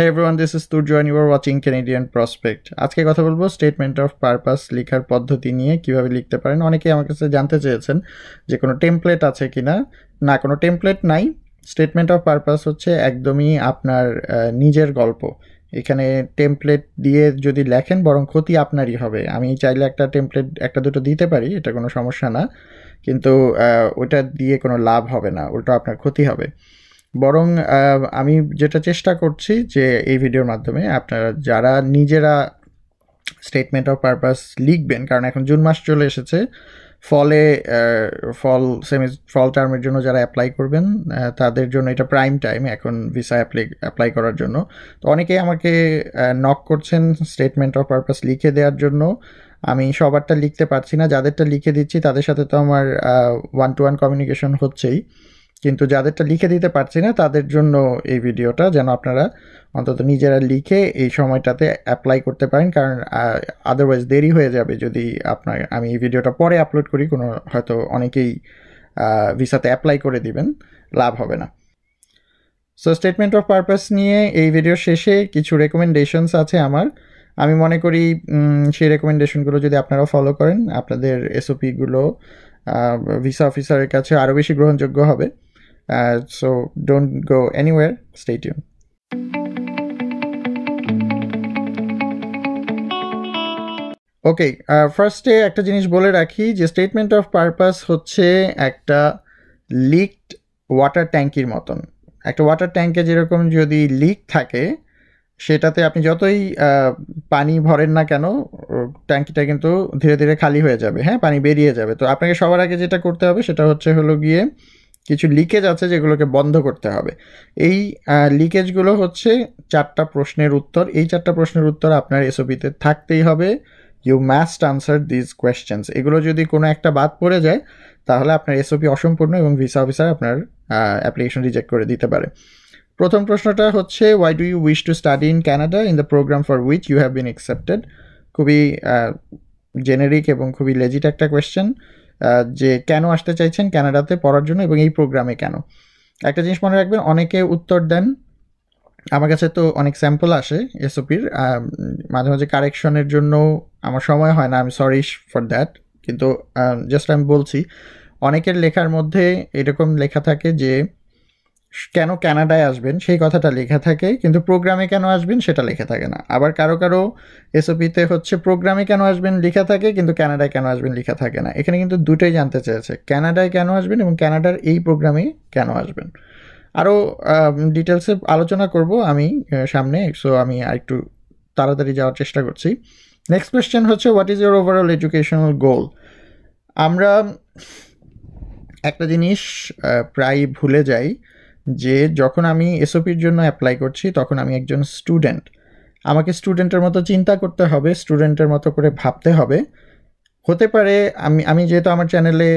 Hey everyone this is তুর্জু জয়েন you're watching Canadian prospect আজকে কথা বলবো স্টেটমেন্ট অফ পারপাস লেখার পদ্ধতি নিয়ে কিভাবে লিখতে পারেন অনেকেই আমার কাছে জানতে চেয়েছেন যে কোনো টেমপ্লেট আছে কি না না কোনো টেমপ্লেট নাই স্টেটমেন্ট অফ পারপাস হচ্ছে একদমই আপনার নিজের গল্প এখানে টেমপ্লেট দিয়ে যদি লেখেন বরং ক্ষতি আপনারই হবে আমি চাইলে একটা টেমপ্লেট একটা দুটো দিতে পারি এটা কোনো সমস্যা না কিন্তু ওটা দিয়ে কোনো লাভ হবে না উল্টো আপনার ক্ষতি হবে বরং আমি যেটা চেষ্টা করছি যে এই ভিডিওর মাধ্যমে আপনারা যারা নিজেরা স্টেটমেন্ট অফ পারপাস লিখবেন কারণ এখন জুন মাস চলে এসেছে ফলে ফল সেমি ফল টার্মের জন্য যারা অ্যাপ্লাই করবেন তাদের জন্য এটা প্রাইম টাইম এখন ভিসা অ্যাপ্লাই অ্যাপ্লাই করার জন্য তো অনেকেই আমাকে নক করছেন স্টেটমেন্ট অফ পারপাস লিখে দেওয়ার জন্য আমি সবারটা লিখতে পারছি না যাদেরটা লিখে দিচ্ছি তাদের সাথে তো আমার ওয়ান টু ওয়ান কমিউনিকেশন হচ্ছেই কিন্তু যাদেরটা লিখে দিতে পারছি না তাদের জন্য এই ভিডিওটা যেন আপনারা অন্তত নিজেরা লিখে এই সময়টাতে অ্যাপ্লাই করতে পারেন কারণ আদারওয়াইজ দেরি হয়ে যাবে যদি আপনার আমি এই ভিডিওটা পরে আপলোড করি কোনো হয়তো অনেকেই ভিসাতে অ্যাপ্লাই করে দিবেন লাভ হবে না সো স্টেটমেন্ট অফ পারপাস নিয়ে এই ভিডিও শেষে কিছু রেকমেন্ডেশনস আছে আমার আমি মনে করি সেই রেকমেন্ডেশনগুলো যদি আপনারা ফলো করেন আপনাদের এসওপিগুলো ভিসা অফিসারের কাছে আরও বেশি গ্রহণযোগ্য হবে Uh, so don't go anywhere. Stay tuned. ওকে ফার্স্টে uh, একটা জিনিস বলে রাখি যে স্টেটমেন্ট অফ পারপাস হচ্ছে একটা লিকড ওয়াটার ট্যাঙ্কির মতন একটা ওয়াটার ট্যাঙ্কে যেরকম যদি লিক থাকে সেটাতে আপনি যতই পানি ভরেন না কেন ট্যাঙ্কিটা কিন্তু ধীরে ধীরে খালি হয়ে যাবে হ্যাঁ পানি বেরিয়ে যাবে তো আপনাকে সবার আগে যেটা করতে হবে সেটা হচ্ছে হলো গিয়ে কিছু লিকেজ আছে যেগুলোকে বন্ধ করতে হবে এই লিকেজগুলো হচ্ছে চারটা প্রশ্নের উত্তর এই চারটা প্রশ্নের উত্তর আপনার এসওপিতে থাকতেই হবে you must answer these questions এগুলো যদি কোনো একটা বাদ পড়ে যায় তাহলে আপনার এসওপি অসম্পূর্ণ এবং ভিসা অফিসার আপনার অ্যাপ্লিকেশন রিজেক্ট করে দিতে পারে প্রথম প্রশ্নটা হচ্ছে why do you wish to study in Canada in the program for which you have been accepted খুবই জেনেরিক এবং খুবই লেজিট একটা কোয়েশ্চেন যে কেন আসতে চাইছেন ক্যানাডাতে পড়ার জন্য এবং এই প্রোগ্রামে কেন একটা জিনিস মনে রাখবেন অনেকে উত্তর দেন আমার কাছে তো অনেক স্যাম্পল আসে এসওপির মাঝে মাঝে কারেকশনের জন্য আমার সময় হয় না আমি সরি ফর দ্যাট কিন্তু জাস্ট আমি বলছি অনেকের লেখার মধ্যে এরকম লেখা থাকে যে কেন ক্যানাডায় আসবেন সেই কথাটা লেখা থাকে কিন্তু প্রোগ্রামে কেন আসবেন সেটা লেখা থাকে না আবার কারো কারো এসওপিতে হচ্ছে প্রোগ্রামে কেন আসবেন লেখা থাকে কিন্তু ক্যানাডায় কেন আসবেন লেখা থাকে না এখানে কিন্তু দুটোই জানতে চেয়েছে ক্যানাডায় কেন আসবেন এবং ক্যানাডার এই প্রোগ্রামে কেন আসবেন আরও ডিটেলসে আলোচনা করব আমি সামনে সো আমি আরেকটু তাড়াতাড়ি যাওয়ার চেষ্টা করছি নেক্সট কোয়েশ্চেন হচ্ছে what is your overall educational goal আমরা একটা জিনিস প্রায় ভুলে যাই যে যখন আমি এসওপির জন্য অ্যাপ্লাই করছি তখন আমি একজন স্টুডেন্ট আমাকে স্টুডেন্টের মতো চিন্তা করতে হবে স্টুডেন্টের মতো করে ভাবতে হবে হতে পারে আমি আমি যেহেতু আমার চ্যানেলে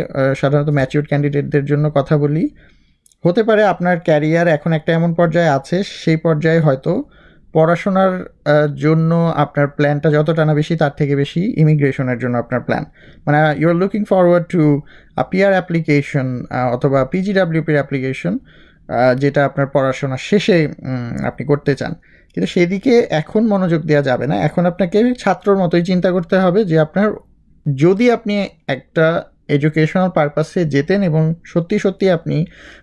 সাধারণত ম্যাচিউর ক্যান্ডিডেটদের জন্য কথা বলি হতে পারে আপনার ক্যারিয়ার এখন একটা এমন পর্যায়ে আছে সেই পর্যায়ে হয়তো পড়াশোনার জন্য আপনার প্ল্যানটা যতটা না বেশি তার থেকে বেশি ইমিগ্রেশনের জন্য আপনার প্ল্যান মানে you are looking forward to PR application অথবা পিজিডাব্লিউপির অ্যাপ্লিকেশন যেটা আপনার পড়াশোনা শেষে আপনি করতে চান কিন্তু সেদিকে এখন মনোযোগ দেওয়া যাবে না এখন আপনাকে ছাত্রর মতোই চিন্তা করতে হবে যে আপনার যদি আপনি একটা এডুকেশনাল পারপাসে যেতেন এবং সত্যি সত্যি আপনি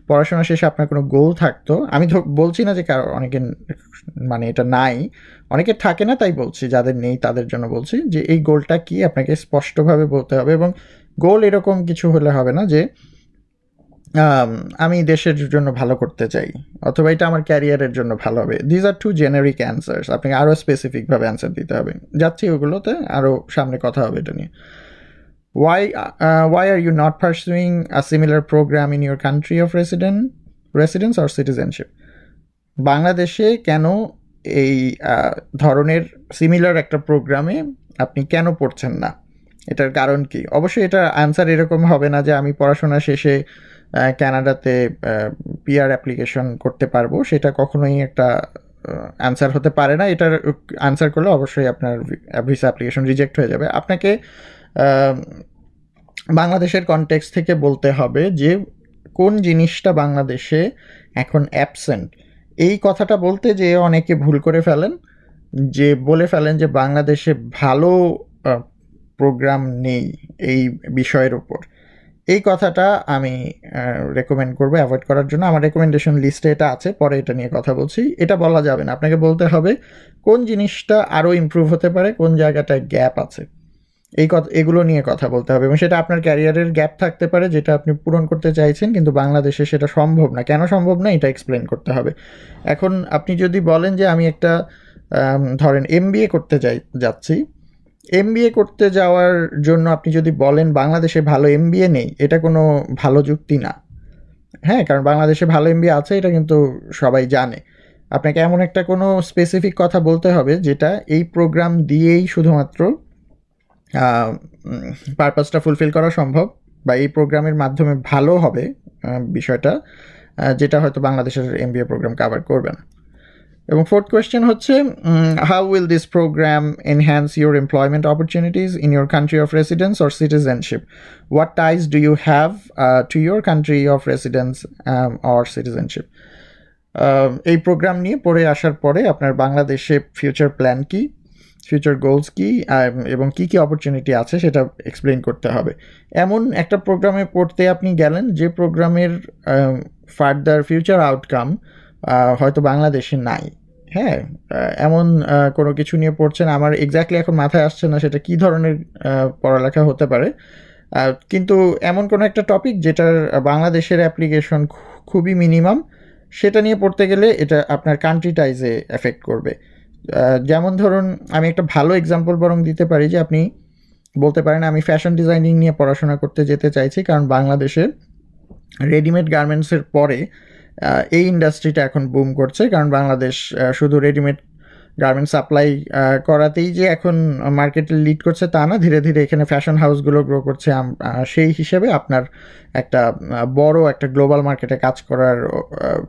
পড়াশোনা শেষে আপনার কোনো গোল থাকতো আমি বলছি না যে কারো অনেকে মানে এটা নাই অনেকে থাকে না তাই বলছি যাদের নেই তাদের জন্য বলছি যে এই গোলটা কি আপনাকে স্পষ্টভাবে বলতে হবে এবং গোল এরকম কিছু হলে হবে না যে Um, আমি দেশের জন্য ভালো করতে চাই অথবা এটা আমার ক্যারিয়ারের জন্য ভালো হবে these are too generic answers আপনাকে আরও স্পেসিফিকভাবে অ্যান্সার দিতে হবে যাচ্ছি ওগুলোতে আরও সামনে কথা হবে এটা নিয়ে why why are you not pursuing a similar program in your country of resident residence or citizenship বাংলাদেশে কেন এই uh, ধরনের সিমিলার একটা প্রোগ্রামে আপনি কেন পড়ছেন না এটার কারণ কি অবশ্যই এটা অ্যান্সার এরকম হবে না যে আমি পড়াশোনা শেষে ক্যানাডাতে পিআর অ্যাপ্লিকেশন করতে পারবো সেটা কখনোই একটা অ্যান্সার হতে পারে না এটার অ্যান্সার করলে অবশ্যই আপনার ভিসা অ্যাপ্লিকেশন রিজেক্ট হয়ে যাবে আপনাকে বাংলাদেশের কনটেক্সট থেকে বলতে হবে যে কোন জিনিসটা বাংলাদেশে এখন অ্যাবসেন্ট এই কথাটা বলতে যে অনেকে ভুল করে ফেলেন যে বলে ফেলেন যে বাংলাদেশে ভালো প্রোগ্রাম নেই এই বিষয়ের উপর এই কথাটা আমি রেকমেন্ড করবো অ্যাভয়েড করার জন্য আমার রেকমেন্ডেশন লিস্টে এটা আছে পরে এটা নিয়ে কথা বলছি এটা বলা যাবে না আপনাকে বলতে হবে কোন জিনিসটা আরও ইম্প্রুভ হতে পারে কোন জায়গাটায় গ্যাপ আছে এই কথা এগুলো নিয়ে কথা বলতে হবে এবং সেটা আপনার ক্যারিয়ারের গ্যাপ থাকতে পারে যেটা আপনি পূরণ করতে চাইছেন কিন্তু বাংলাদেশে সেটা সম্ভব না কেন সম্ভব না এটা এক্সপ্লেন করতে হবে এখন আপনি যদি বলেন যে আমি একটা ধরেন এম করতে যাই যাচ্ছি এমবিএ করতে যাওয়ার জন্য আপনি যদি বলেন বাংলাদেশে ভালো এমবিএ নেই এটা কোনো ভালো যুক্তি না হ্যাঁ কারণ বাংলাদেশে ভালো এমবিএ আছে এটা কিন্তু সবাই জানে আপনাকে এমন একটা কোনো স্পেসিফিক কথা বলতে হবে যেটা এই প্রোগ্রাম দিয়েই শুধুমাত্র পারপাসটা ফুলফিল করা সম্ভব বা এই প্রোগ্রামের মাধ্যমে ভালো হবে বিষয়টা যেটা হয়তো বাংলাদেশের এমবিএ প্রোগ্রাম কাভার করবে না এবং ফোর্থ কোয়েশ্চেন হচ্ছে how will this program enhance your employment opportunities in your country of residence or citizenship what ties do you have to your country of residence or citizenship এই program নিয়ে পড়ে আসার পরে আপনার বাংলাদেশে ফিউচার প্ল্যান কী future goals কী এবং কী কী অপরচুনিটি আছে সেটা এক্সপ্লেন করতে হবে এমন একটা প্রোগ্রামে পড়তে আপনি গেলেন যে প্রোগ্রামের ফার্দার ফিউচার আউটকাম হয়তো বাংলাদেশে নাই হ্যাঁ এমন কোনো কিছু নিয়ে পড়ছেন আমার এক্স্যাক্টলি এখন মাথায় আসছে না সেটা কি ধরনের পড়ালেখা হতে পারে কিন্তু এমন কোনো একটা টপিক যেটার বাংলাদেশের অ্যাপ্লিকেশন খুবই মিনিমাম সেটা নিয়ে পড়তে গেলে এটা আপনার কান্ট্রিটাইজে এফেক্ট করবে যেমন ধরুন আমি একটা ভালো এক্সাম্পল বরং দিতে পারি যে আপনি বলতে পারেন আমি ফ্যাশন ডিজাইনিং নিয়ে পড়াশোনা করতে যেতে চাইছি কারণ বাংলাদেশে রেডিমেড গার্মেন্টসের পরে এই ইন্ডাস্ট্রিটা এখন বুম করছে কারণ বাংলাদেশ শুধু রেডিমেড গার্মেন্ট সাপ্লাই করাতেই যে এখন মার্কেটে লিড করছে তা না ধীরে ধীরে এখানে ফ্যাশন হাউসগুলো গ্রো করছে সেই হিসেবে আপনার একটা বড় একটা গ্লোবাল মার্কেটে কাজ করার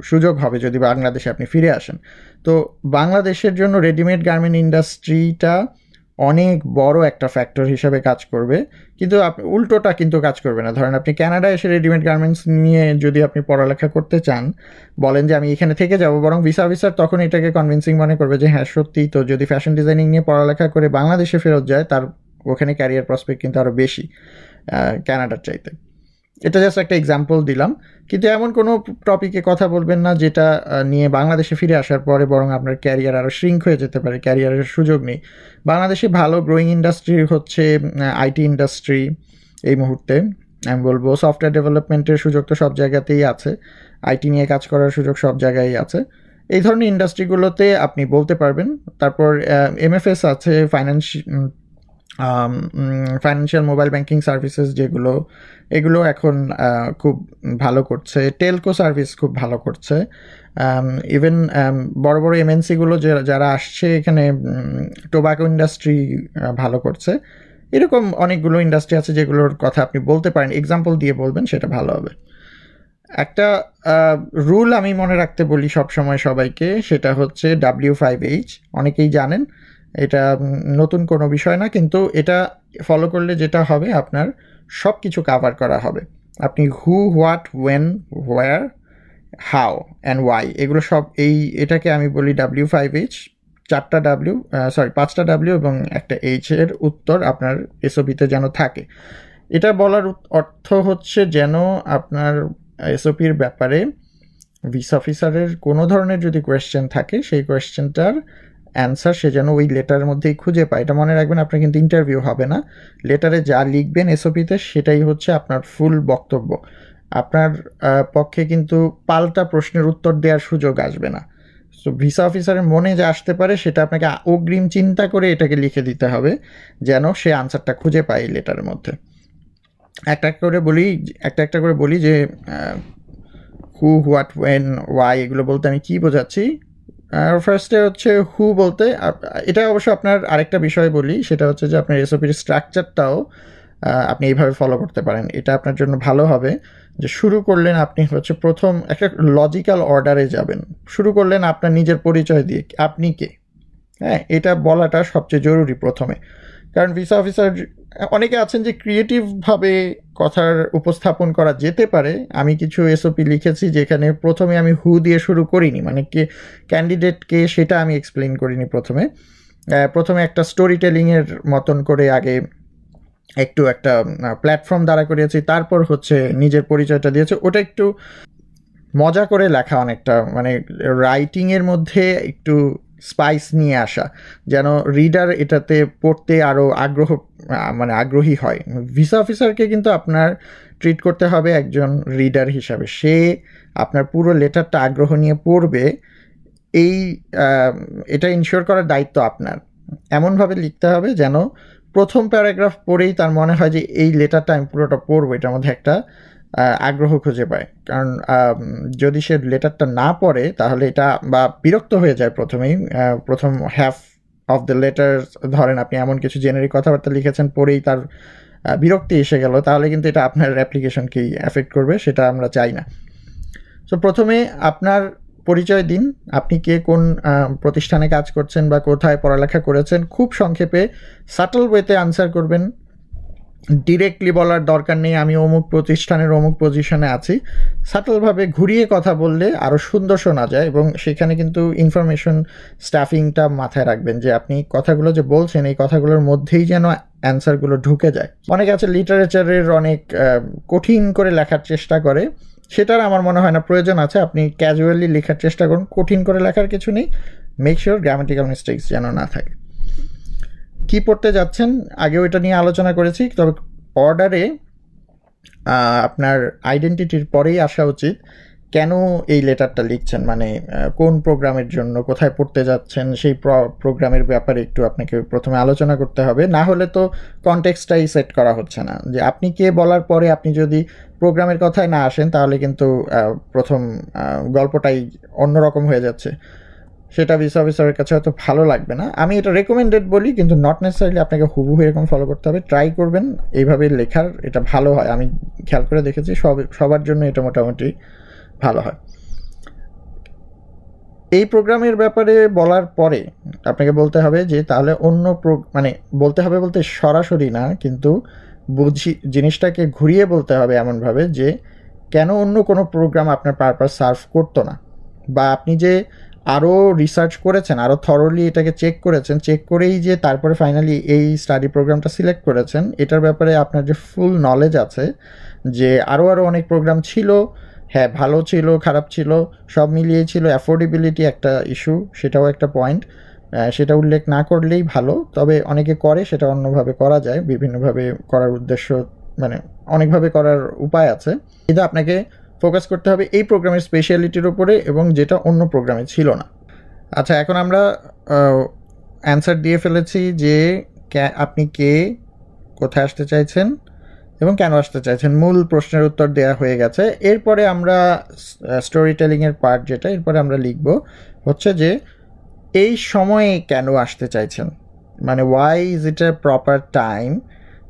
সুযোগ হবে যদি বাংলাদেশে আপনি ফিরে আসেন তো বাংলাদেশের জন্য রেডিমেড গার্মেন্ট ইন্ডাস্ট্রিটা অনেক বড় একটা ফ্যাক্টর হিসাবে কাজ করবে কিন্তু আপনি উল্টোটা কিন্তু কাজ করবে না ধরেন আপনি ক্যানাডা এসে রেডিমেড গার্মেন্টস নিয়ে যদি আপনি পড়ালেখা করতে চান বলেন যে আমি এখানে থেকে যাব বরং ভিসা ভিসার তখন এটাকে কনভিন্সিং মনে করবে যে হ্যাঁ সত্যি তো যদি ফ্যাশন ডিজাইনিং নিয়ে পড়ালেখা করে বাংলাদেশে ফেরত যায় তার ওখানে ক্যারিয়ার প্রসপেক্ট কিন্তু আরও বেশি ক্যানাডার চাইতে এটা জাস্ট একটা এক্সাম্পল দিলাম কিন্তু এমন কোনো টপিকে কথা বলবেন না যেটা নিয়ে বাংলাদেশে ফিরে আসার পরে বরং আপনার ক্যারিয়ার আরও শ্রিঙ্ক হয়ে যেতে পারে ক্যারিয়ারের সুযোগ নেই বাংলাদেশে ভালো গ্রোয়িং ইন্ডাস্ট্রি হচ্ছে আইটি ইন্ডাস্ট্রি এই মুহূর্তে আমি বলবো সফটওয়্যার ডেভেলপমেন্টের সুযোগ তো সব জায়গাতেই আছে আইটি নিয়ে কাজ করার সুযোগ সব জায়গায় আছে এই ধরনের ইন্ডাস্ট্রিগুলোতে আপনি বলতে পারবেন তারপর এমএফএস আছে finance financial mobile banking services যেগুলো এগুলো এখন খুব ভালো করছে টেলকো সার্ভিস খুব ভালো করছে ইভেন বড় বড় এমএনসিগুলো যারা আসছে এখানে টোবাকো ইন্ডাস্ট্রি ভালো করছে এরকম অনেকগুলো ইন্ডাস্ট্রি আছে যেগুলোর কথা আপনি বলতে পারেন এক্সাম্পল দিয়ে বলবেন সেটা ভালো হবে একটা রুল আমি মনে রাখতে বলি সব সময় সবাইকে সেটা হচ্ছে ডাব্লিউ ফাইভ এইচ অনেকেই জানেন এটা নতুন কোনো বিষয় না কিন্তু এটা ফলো করলে যেটা হবে আপনার সব কিছু কাভার করা হবে আপনি who what when where how and why এগুলো সব এই এটাকে আমি বলি ডাব্লিউ ফাইভ এইচ চারটা ডাব্লিউ সরি পাঁচটা ডাব্লিউ এবং একটা এইচ এর উত্তর আপনার এসওপিতে যেন থাকে এটা বলার অর্থ হচ্ছে যেন আপনার এসওপির ব্যাপারে ভিস অফিসারের কোনো ধরনের যদি কোয়েশ্চেন থাকে সেই কোয়েশ্চেনটার অ্যান্সার সে যেন ওই লেটারের মধ্যেই খুঁজে পায় এটা মনে রাখবেন আপনার কিন্তু ইন্টারভিউ হবে না লেটারে যা লিখবেন এসওপিতে সেটাই হচ্ছে আপনার ফুল বক্তব্য আপনার পক্ষে কিন্তু পাল্টা প্রশ্নের উত্তর দেওয়ার সুযোগ আসবে না সো ভিসা অফিসারের মনে যা আসতে পারে সেটা আপনাকে অগ্রিম চিন্তা করে এটাকে লিখে দিতে হবে যেন সে আনসারটা খুঁজে পায় লেটারের মধ্যে একটা একটা করে বলি একটা একটা করে বলি যে হু হোয়াট ওয়েন ওয়াই এগুলো বলতে আমি কী বোঝাচ্ছি ফার্স্টে হচ্ছে হু বলতে এটা অবশ্য আপনার আরেকটা বিষয় বলি সেটা হচ্ছে যে আপনার রেসিপির স্ট্রাকচারটাও আপনি এইভাবে ফলো করতে পারেন এটা আপনার জন্য ভালো হবে যে শুরু করলেন আপনি হচ্ছে প্রথম একটা লজিক্যাল অর্ডারে যাবেন শুরু করলেন আপনার নিজের পরিচয় দিয়ে আপনি কে হ্যাঁ এটা বলাটা সবচেয়ে জরুরি প্রথমে কারণ ভিসা অফিসার অনেকে আছেন যে ক্রিয়েটিভভাবে কথার উপস্থাপন করা যেতে পারে আমি কিছু এসওপি লিখেছি যেখানে প্রথমে আমি হু দিয়ে শুরু করিনি মানে কে ক্যান্ডিডেটকে সেটা আমি এক্সপ্লেন করিনি প্রথমে প্রথমে একটা স্টোরি টেলিংয়ের মতন করে আগে একটু একটা প্ল্যাটফর্ম দ্বারা করিয়েছি তারপর হচ্ছে নিজের পরিচয়টা দিয়েছে ওটা একটু মজা করে লেখা অনেকটা মানে রাইটিংয়ের মধ্যে একটু স্পাইস নিয়ে আসা যেন রিডার এটাতে পড়তে আরও আগ্রহ মানে আগ্রহী হয় ভিসা অফিসারকে কিন্তু আপনার ট্রিট করতে হবে একজন রিডার হিসাবে সে আপনার পুরো লেটারটা আগ্রহ নিয়ে পড়বে এই এটা ইনশিওর করার দায়িত্ব আপনার এমনভাবে লিখতে হবে যেন প্রথম প্যারাগ্রাফ পড়েই তার মনে হয় যে এই লেটারটা আমি পুরোটা পড়বো এটার মধ্যে একটা আগ্রহ খুঁজে পায় কারণ যদি সে লেটারটা না পড়ে তাহলে এটা বা বিরক্ত হয়ে যায় প্রথমেই প্রথম হ্যাফ অফ দ্য লেটার ধরেন আপনি এমন কিছু জেনারিক কথাবার্তা লিখেছেন পরেই তার বিরক্তি এসে গেল তাহলে কিন্তু এটা আপনার অ্যাপ্লিকেশনকেই অ্যাফেক্ট করবে সেটা আমরা চাই না সো প্রথমে আপনার পরিচয় দিন আপনি কে কোন প্রতিষ্ঠানে কাজ করছেন বা কোথায় পড়ালেখা করেছেন খুব সংক্ষেপে সাটল ওয়েতে আনসার করবেন ডিরেক্টলি বলার দরকার নেই আমি অমুক প্রতিষ্ঠানের অমুক পজিশনে আছি সাটলভাবে ঘুরিয়ে কথা বললে আরও সুন্দর শোনা যায় এবং সেখানে কিন্তু ইনফরমেশন স্টাফিংটা মাথায় রাখবেন যে আপনি কথাগুলো যে বলছেন এই কথাগুলোর মধ্যেই যেন অ্যান্সারগুলো ঢুকে যায় অনেক আছে লিটারেচারের অনেক কঠিন করে লেখার চেষ্টা করে সেটার আমার মনে হয় না প্রয়োজন আছে আপনি ক্যাজুয়ালি লেখার চেষ্টা করুন কঠিন করে লেখার কিছু নেই মেক শিওর গ্রামেটিক্যাল মিস্টেক্স যেন না থাকে কি পড়তে যাচ্ছেন আগেও এটা নিয়ে আলোচনা করেছি তবে অর্ডারে আপনার আইডেন্টিটির পরেই আসা উচিত কেন এই লেটারটা লিখছেন মানে কোন প্রোগ্রামের জন্য কোথায় পড়তে যাচ্ছেন সেই প্রোগ্রামের ব্যাপারে একটু আপনাকে প্রথমে আলোচনা করতে হবে না হলে তো কনটেক্সটাই সেট করা হচ্ছে না যে আপনি কে বলার পরে আপনি যদি প্রোগ্রামের কথায় না আসেন তাহলে কিন্তু প্রথম গল্পটাই অন্যরকম হয়ে যাচ্ছে সেটা ভিসা অফিসারের কাছে হয়তো ভালো লাগবে না আমি এটা রেকমেন্ডেড বলি কিন্তু নট নেসারিলি আপনাকে হুবহু এরকম ফলো করতে হবে ট্রাই করবেন এইভাবে লেখার এটা ভালো হয় আমি খেয়াল করে দেখেছি সব সবার জন্য এটা মোটামুটি ভালো হয় এই প্রোগ্রামের ব্যাপারে বলার পরে আপনাকে বলতে হবে যে তাহলে অন্য মানে বলতে হবে বলতে সরাসরি না কিন্তু বুঝি জিনিসটাকে ঘুরিয়ে বলতে হবে এমনভাবে যে কেন অন্য কোনো প্রোগ্রাম আপনার পারপাস সার্ভ করতো না বা আপনি যে আরও রিসার্চ করেছেন আরও থরলি এটাকে চেক করেছেন চেক করেই যে তারপরে ফাইনালি এই স্টাডি প্রোগ্রামটা সিলেক্ট করেছেন এটার ব্যাপারে আপনার যে ফুল নলেজ আছে যে আরও আরও অনেক প্রোগ্রাম ছিল হ্যাঁ ভালো ছিল খারাপ ছিল সব মিলিয়ে ছিল অ্যাফোর্ডেবিলিটি একটা ইস্যু সেটাও একটা পয়েন্ট সেটা উল্লেখ না করলেই ভালো তবে অনেকে করে সেটা অন্যভাবে করা যায় বিভিন্নভাবে করার উদ্দেশ্য মানে অনেকভাবে করার উপায় আছে কিন্তু আপনাকে ফোকাস করতে হবে এই প্রোগ্রামের স্পেশালিটির উপরে এবং যেটা অন্য প্রোগ্রামে ছিল না আচ্ছা এখন আমরা অ্যান্সার দিয়ে ফেলেছি যে আপনি কে কোথায় আসতে চাইছেন এবং কেন আসতে চাইছেন মূল প্রশ্নের উত্তর দেয়া হয়ে গেছে এরপরে আমরা স্টোরি টেলিংয়ের পার্ট যেটা এরপরে আমরা লিখব হচ্ছে যে এই সময়ে কেন আসতে চাইছেন মানে why is it a proper time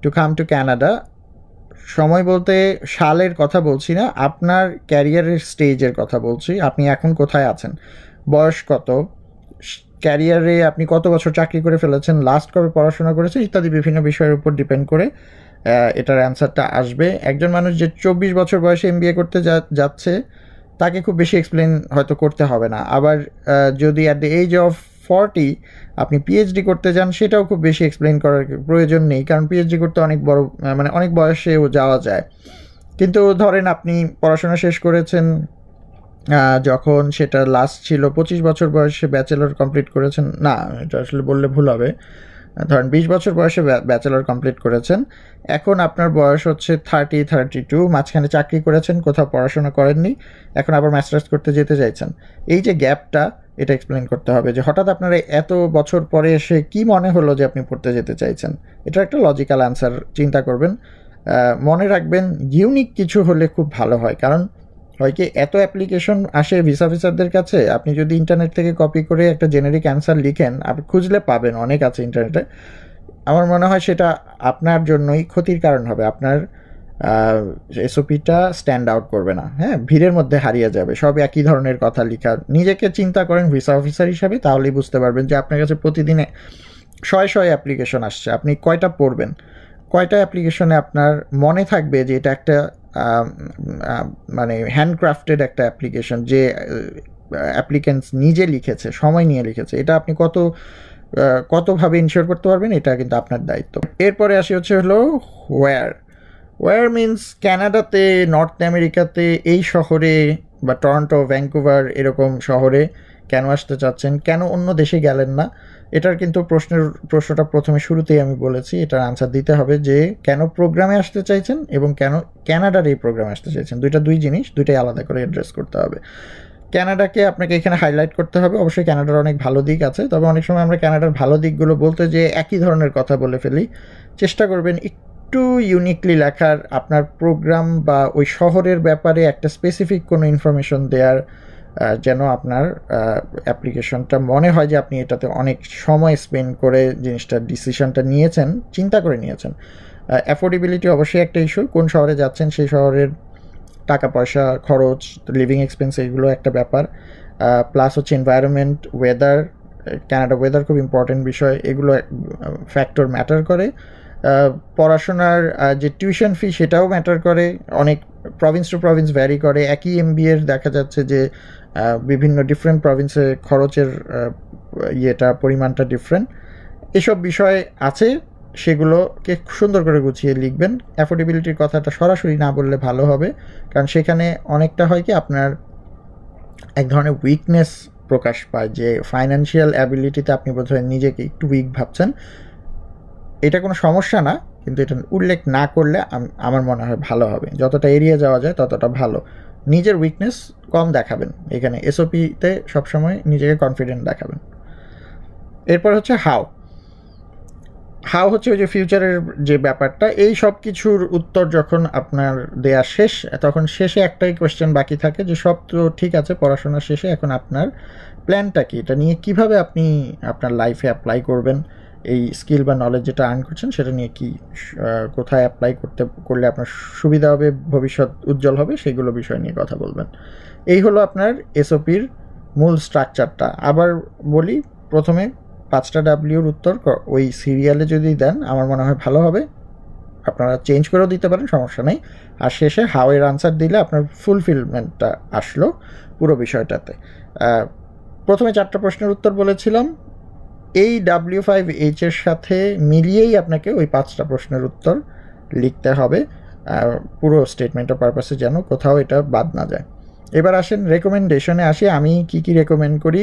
to come to Canada সময় বলতে সালের কথা বলছি না আপনার ক্যারিয়ারের স্টেজের কথা বলছি আপনি এখন কোথায় আছেন বয়স কত ক্যারিয়ারে আপনি কত বছর চাকরি করে ফেলেছেন লাস্ট কবে পড়াশোনা করেছেন ইত্যাদি বিভিন্ন বিষয়ের উপর ডিপেন্ড করে এটার অ্যান্সারটা আসবে একজন মানুষ যে চব্বিশ বছর বয়সে এম করতে যাচ্ছে তাকে খুব বেশি এক্সপ্লেন হয়তো করতে হবে না আবার যদি at the age of forty আপনি পিএইচডি করতে যান সেটাও খুব বেশি এক্সপ্লেন করার প্রয়োজন নেই কারণ পিএইচডি করতে অনেক বড় মানে অনেক বয়সেও যাওয়া যায় কিন্তু ধরেন আপনি পড়াশোনা শেষ করেছেন যখন সেটা লাস্ট ছিল পঁচিশ বছর বয়সে ব্যাচেলর কমপ্লিট করেছেন না এটা আসলে বললে ভুল হবে ধরেন বিশ বছর বয়সে ব্যাচেলর কমপ্লিট করেছেন এখন আপনার বয়স হচ্ছে থার্টি থার্টি টু মাঝখানে চাকরি করেছেন কোথাও পড়াশোনা করেননি এখন আবার মাস্টার্স করতে যেতে চাইছেন এই যে গ্যাপটা এটা এক্সপ্লেন করতে হবে যে হঠাৎ আপনার এত বছর পরে এসে কি মনে হলো যে আপনি পড়তে যেতে চাইছেন এটা একটা লজিক্যাল অ্যান্সার চিন্তা করবেন মনে রাখবেন ইউনিক কিছু হলে খুব ভালো হয় কারণ হয় কি এত অ্যাপ্লিকেশন আসে ভিসা ফিসারদের কাছে আপনি যদি ইন্টারনেট থেকে কপি করে একটা জেনেরিক অ্যান্সার লিখেন আপনি খুঁজলে পাবেন অনেক আছে ইন্টারনেটে আমার মনে হয় সেটা আপনার জন্যই ক্ষতির কারণ হবে আপনার এসওপিটা স্ট্যান্ড আউট করবে না হ্যাঁ ভিড়ের মধ্যে হারিয়ে যাবে সব একই ধরনের কথা লেখা নিজেকে চিন্তা করেন ভিসা অফিসার হিসাবে তাহলেই বুঝতে পারবেন যে আপনার কাছে প্রতিদিনে শয়ে শয়ে অ্যাপ্লিকেশন আসছে আপনি কয়টা পড়বেন কয়টা অ্যাপ্লিকেশনে আপনার মনে থাকবে যে এটা একটা মানে হ্যান্ডক্রাফটেড একটা অ্যাপ্লিকেশন যে অ্যাপ্লিকেন্টস নিজে লিখেছে সময় নিয়ে লিখেছে এটা আপনি কত কতভাবে ইনশিওর করতে পারবেন এটা কিন্তু আপনার দায়িত্ব এরপরে আসি হচ্ছে হলো হোয়ার ওয়ার মিনস ক্যানাডাতে নর্থ আমেরিকাতে এই শহরে বা টরন্টো ভ্যাঙ্কুভার এরকম শহরে কেন আসতে চাচ্ছেন কেন অন্য দেশে গেলেন না এটার কিন্তু প্রশ্নের প্রশ্নটা প্রথমে শুরুতেই আমি বলেছি এটার আনসার দিতে হবে যে কেন প্রোগ্রামে আসতে চাইছেন এবং কেন ক্যানাডার এই প্রোগ্রামে আসতে চাইছেন দুইটা দুই জিনিস দুইটাই আলাদা করে অ্যাড্রেস করতে হবে ক্যানাডাকে আপনাকে এখানে হাইলাইট করতে হবে অবশ্যই ক্যানাডার অনেক ভালো দিক আছে তবে অনেক সময় আমরা ক্যানাডার ভালো দিকগুলো বলতে যে একই ধরনের কথা বলে ফেলি চেষ্টা করবেন একটু একটু ইউনিকলি লেখার আপনার প্রোগ্রাম বা ওই শহরের ব্যাপারে একটা স্পেসিফিক কোনো ইনফরমেশন দেওয়ার যেন আপনার অ্যাপ্লিকেশনটা মনে হয় যে আপনি এটাতে অনেক সময় স্পেন্ড করে জিনিসটার ডিসিশনটা নিয়েছেন চিন্তা করে নিয়েছেন অ্যাফোর্ডেবিলিটি অবশ্যই একটা ইস্যু কোন শহরে যাচ্ছেন সেই শহরের টাকা পয়সা খরচ লিভিং এক্সপেন্স এগুলো একটা ব্যাপার প্লাস হচ্ছে এনভায়রনমেন্ট ওয়েদার ক্যানাডা ওয়েদার খুব ইম্পর্টেন্ট বিষয় এগুলো ফ্যাক্টর ম্যাটার করে পড়াশোনার যে টিউশন ফি সেটাও ম্যাটার করে অনেক প্রভিন্স টু প্রভিন্স ভ্যারি করে একই এম এর দেখা যাচ্ছে যে বিভিন্ন ডিফারেন্ট প্রভিন্সে খরচের ইয়েটা পরিমাণটা ডিফারেন্ট এসব বিষয় আছে সেগুলোকে সুন্দর করে গুছিয়ে লিখবেন অ্যাফোর্ডেবিলিটির কথাটা সরাসরি না বললে ভালো হবে কারণ সেখানে অনেকটা হয় কি আপনার এক ধরনের উইকনেস প্রকাশ পায় যে ফাইন্যান্সিয়াল অ্যাবিলিটিতে আপনি বোধহয় নিজেকে একটু উইক ভাবছেন এটা কোনো সমস্যা না কিন্তু এটা উল্লেখ না করলে আমার মনে হয় ভালো হবে যতটা এড়িয়ে যাওয়া যায় ততটা ভালো নিজের উইকনেস কম দেখাবেন এখানে এসওপিতে সবসময় নিজেকে কনফিডেন্ট দেখাবেন এরপর হচ্ছে হাও হাও হচ্ছে ওই যে ফিউচারের যে ব্যাপারটা এই সব কিছুর উত্তর যখন আপনার দেয়া শেষ তখন শেষে একটাই কোয়েশ্চেন বাকি থাকে যে সব তো ঠিক আছে পড়াশোনা শেষে এখন আপনার প্ল্যানটা কি এটা নিয়ে কিভাবে আপনি আপনার লাইফে অ্যাপ্লাই করবেন এই স্কিল বা নলেজ যেটা আর্ন করছেন সেটা নিয়ে কি কোথায় অ্যাপ্লাই করতে করলে আপনার সুবিধা হবে ভবিষ্যৎ উজ্জ্বল হবে সেগুলো বিষয় নিয়ে কথা বলবেন এই হলো আপনার এসওপির মূল স্ট্রাকচারটা আবার বলি প্রথমে পাঁচটা ডাব্লিউর উত্তর ওই সিরিয়ালে যদি দেন আমার মনে হয় ভালো হবে আপনারা চেঞ্জ করেও দিতে পারেন সমস্যা নেই আর শেষে হাওয়ের আনসার দিলে আপনার ফুলফিলমেন্টটা আসলো পুরো বিষয়টাতে প্রথমে চারটা প্রশ্নের উত্তর বলেছিলাম এই ডাব্লিউ ফাইভ এইচের সাথে মিলিয়েই আপনাকে ওই পাঁচটা প্রশ্নের উত্তর লিখতে হবে পুরো স্টেটমেন্টের পারপাসে যেন কোথাও এটা বাদ না যায় এবার আসেন রেকমেন্ডেশনে আসি আমি কি কি রেকমেন্ড করি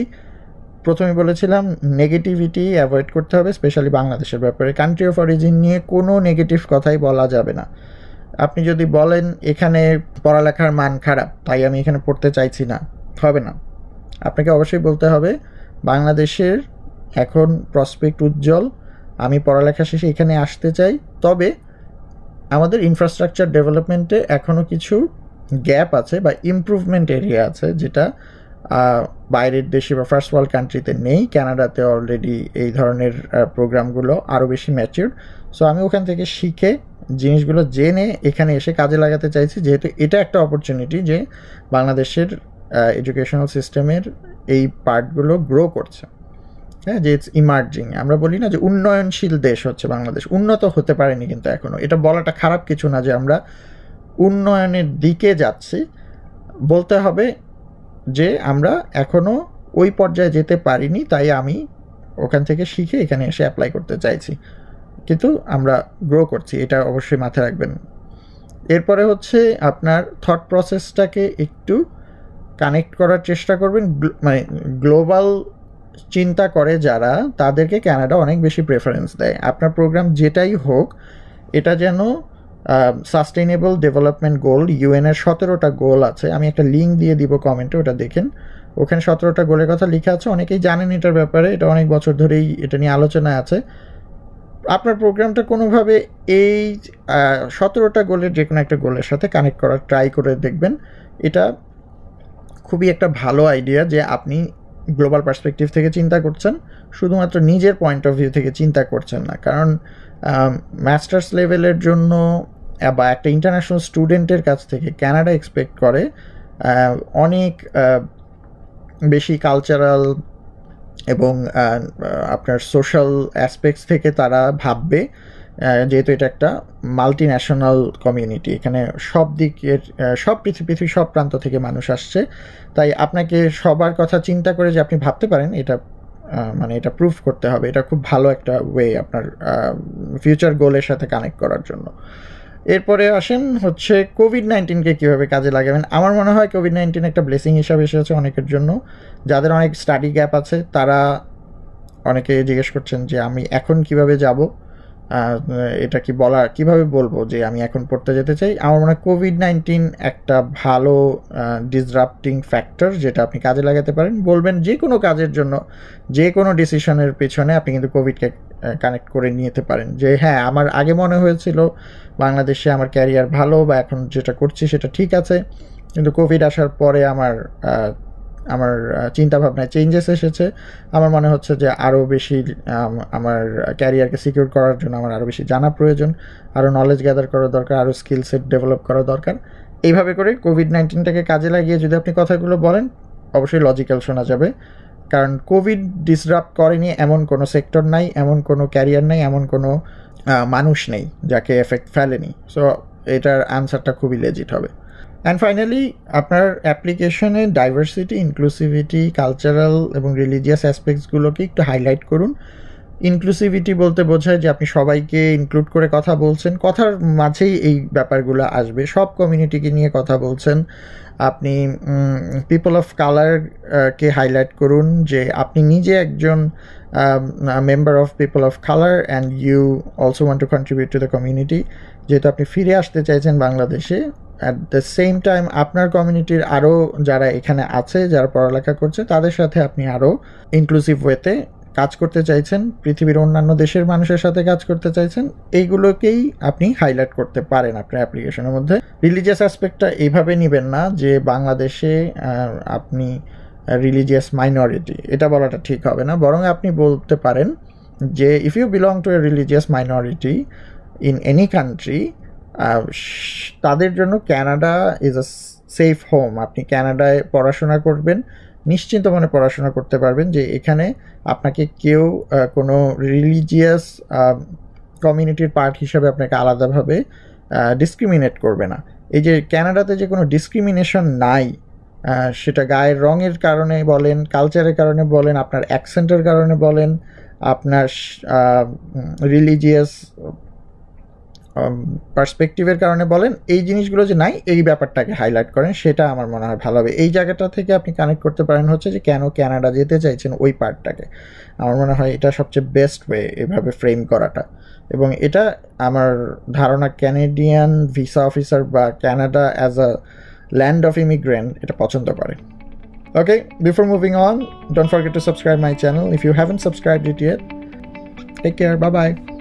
প্রথমে বলেছিলাম নেগেটিভিটি অ্যাভয়েড করতে হবে স্পেশালি বাংলাদেশের ব্যাপারে কান্ট্রি অফ অরিজিন নিয়ে কোনো নেগেটিভ কথাই বলা যাবে না আপনি যদি বলেন এখানে পড়ালেখার মান খারাপ তাই আমি এখানে পড়তে চাইছি না হবে না আপনাকে অবশ্যই বলতে হবে বাংলাদেশের এখন প্রসপেক্ট উজ্জ্বল আমি পড়ালেখা শেষে এখানে আসতে চাই তবে আমাদের ইনফ্রাস্ট্রাকচার ডেভেলপমেন্টে এখনও কিছু গ্যাপ আছে বা ইম্প্রুভমেন্ট এরিয়া আছে যেটা বাইরের দেশে বা ফার্স্ট ওয়ার্ল্ড কান্ট্রিতে নেই ক্যানাডাতে অলরেডি এই ধরনের প্রোগ্রামগুলো আরও বেশি ম্যাচিউর সো আমি ওখান থেকে শিখে জিনিসগুলো জেনে এখানে এসে কাজে লাগাতে চাইছি যেহেতু এটা একটা অপরচুনিটি যে বাংলাদেশের এডুকেশনাল সিস্টেমের এই পার্টগুলো গ্রো করছে হ্যাঁ যে ইটস ইমার্জিং আমরা বলি না যে উন্নয়নশীল দেশ হচ্ছে বাংলাদেশ উন্নত হতে পারেনি কিন্তু এখনও এটা বলাটা খারাপ কিছু না যে আমরা উন্নয়নের দিকে যাচ্ছি বলতে হবে যে আমরা এখনও ওই পর্যায়ে যেতে পারিনি তাই আমি ওখান থেকে শিখে এখানে এসে অ্যাপ্লাই করতে চাইছি কিন্তু আমরা গ্রো করছি এটা অবশ্যই মাথায় রাখবেন এরপরে হচ্ছে আপনার থট প্রসেসটাকে একটু কানেক্ট করার চেষ্টা করবেন মানে গ্লোবাল চিন্তা করে যারা তাদেরকে ক্যানাডা অনেক বেশি প্রেফারেন্স দেয় আপনার প্রোগ্রাম যেটাই হোক এটা যেন সাস্টেইনেবল ডেভেলপমেন্ট গোল ইউএনের সতেরোটা গোল আছে আমি একটা লিঙ্ক দিয়ে দিব কমেন্টে ওটা দেখেন ওখানে সতেরোটা গোলের কথা লেখা আছে অনেকেই জানেন এটার ব্যাপারে এটা অনেক বছর ধরেই এটা নিয়ে আলোচনা আছে আপনার প্রোগ্রামটা কোনোভাবে এই সতেরোটা গোলের যে কোনো একটা গোলের সাথে কানেক্ট করার ট্রাই করে দেখবেন এটা খুবই একটা ভালো আইডিয়া যে আপনি গ্লোবাল পার্সপেক্টিভ থেকে চিন্তা করছেন শুধুমাত্র নিজের পয়েন্ট অফ ভিউ থেকে চিন্তা করছেন না কারণ মাস্টার্স লেভেলের জন্য বা একটা ইন্টারন্যাশনাল স্টুডেন্টের কাছ থেকে ক্যানাডা এক্সপেক্ট করে অনেক বেশি কালচারাল এবং আপনার সোশ্যাল অ্যাসপেক্টস থেকে তারা ভাববে যেহেতু এটা একটা মাল্টি ন্যাশনাল কমিউনিটি এখানে সব দিকের সব পৃথিবী পৃথিবীর সব প্রান্ত থেকে মানুষ আসছে তাই আপনাকে সবার কথা চিন্তা করে যে আপনি ভাবতে পারেন এটা মানে এটা প্রুফ করতে হবে এটা খুব ভালো একটা ওয়ে আপনার ফিউচার গোলের সাথে কানেক্ট করার জন্য এরপরে আসেন হচ্ছে কোভিড নাইন্টিনকে কীভাবে কাজে লাগাবেন আমার মনে হয় কোভিড নাইন্টিন একটা ব্লেসিং হিসাবে এসেছে অনেকের জন্য যাদের অনেক স্টাডি গ্যাপ আছে তারা অনেকে জিজ্ঞেস করছেন যে আমি এখন কিভাবে যাব এটা কি বলা কিভাবে বলবো যে আমি এখন পড়তে যেতে চাই আমার মনে হয় কোভিড নাইন্টিন একটা ভালো ডিসরাপটিং ফ্যাক্টর যেটা আপনি কাজে লাগাতে পারেন বলবেন যে কোনো কাজের জন্য যে কোনো ডিসিশনের পেছনে আপনি কিন্তু কোভিডকে কানেক্ট করে নিতে পারেন যে হ্যাঁ আমার আগে মনে হয়েছিল বাংলাদেশে আমার ক্যারিয়ার ভালো বা এখন যেটা করছি সেটা ঠিক আছে কিন্তু কোভিড আসার পরে আমার আমার চিন্তা ভাবনায় চেঞ্জেস এসেছে আমার মনে হচ্ছে যে আরও বেশি আমার ক্যারিয়ারকে সিকিউর করার জন্য আমার আরও বেশি জানা প্রয়োজন আরও নলেজ গ্যাদার করা দরকার আরও স্কিল সেট ডেভেলপ করা দরকার এইভাবে করে কোভিড নাইন্টিনটাকে কাজে লাগিয়ে যদি আপনি কথাগুলো বলেন অবশ্যই লজিক্যাল শোনা যাবে কারণ কোভিড ডিসরাপ করেনি এমন কোনো সেক্টর নাই এমন কোনো ক্যারিয়ার নাই এমন কোনো মানুষ নেই যাকে এফেক্ট ফেলেনি সো এটার আনসারটা খুবই লেজিট হবে অ্যান্ড ফাইনালি আপনার অ্যাপ্লিকেশনে ডাইভার্সিটি ইনক্লুসিভিটি কালচারাল এবং রিলিজিয়াস অ্যাসপেক্টসগুলোকে একটু হাইলাইট করুন ইনক্লুসিভিটি বলতে বোঝায় যে আপনি সবাইকে ইনক্লুড করে কথা বলছেন কথার মাঝেই এই ব্যাপারগুলো আসবে সব কমিউনিটিকে নিয়ে কথা বলছেন আপনি পিপল অফ কালারকে হাইলাইট করুন যে আপনি নিজে একজন member of people of colour and you also want to contribute to the community যেহেতু আপনি ফিরে আসতে চাইছেন বাংলাদেশে অ্যাট দ্য সেম টাইম আপনার কমিউনিটির আরও যারা এখানে আছে যারা পড়ালেখা করছে তাদের সাথে আপনি আরও ইনক্লুসিভ ওয়েতে কাজ করতে চাইছেন পৃথিবীর অন্যান্য দেশের মানুষের সাথে কাজ করতে চাইছেন এইগুলোকেই আপনি হাইলাইট করতে পারেন আপনার অ্যাপ্লিকেশনের মধ্যে রিলিজিয়াস অ্যাসপেক্টটা এইভাবে নেবেন না যে বাংলাদেশে আপনি রিলিজিয়াস মাইনরিটি এটা বলাটা ঠিক হবে না বরং আপনি বলতে পারেন যে if you belong to a religious minority in any country তাদের জন্য Canada is a safe home আপনি ক্যানাডায় পড়াশোনা করবেন নিশ্চিন্ত মনে পড়াশোনা করতে পারবেন যে এখানে আপনাকে কেউ কোনো রিলিজিয়াস কমিউনিটির পার্ট হিসাবে আপনাকে আলাদাভাবে ডিসক্রিমিনেট করবে না এই যে ক্যানাডাতে যে কোনো ডিসক্রিমিনেশন নাই সেটা গায়ের রঙের কারণে বলেন কালচারের কারণে বলেন আপনার অ্যাকসেন্টের কারণে বলেন আপনার রিলিজিয়াস পার্সপেক্টিভের কারণে বলেন এই জিনিসগুলো যে নাই এই ব্যাপারটাকে হাইলাইট করেন সেটা আমার মনে হয় ভালো হবে এই জায়গাটা থেকে আপনি কানেক্ট করতে পারেন হচ্ছে যে কেন ক্যানাডা যেতে চাইছেন ওই পার্টটাকে আমার মনে হয় এটা সবচেয়ে বেস্ট ওয়ে এভাবে ফ্রেম করাটা এবং এটা আমার ধারণা ক্যানেডিয়ান ভিসা অফিসার বা Canada as a land of immigrant এটা পছন্দ করে okay before moving on don't forget to subscribe my channel if you haven't subscribe it yet take care bye by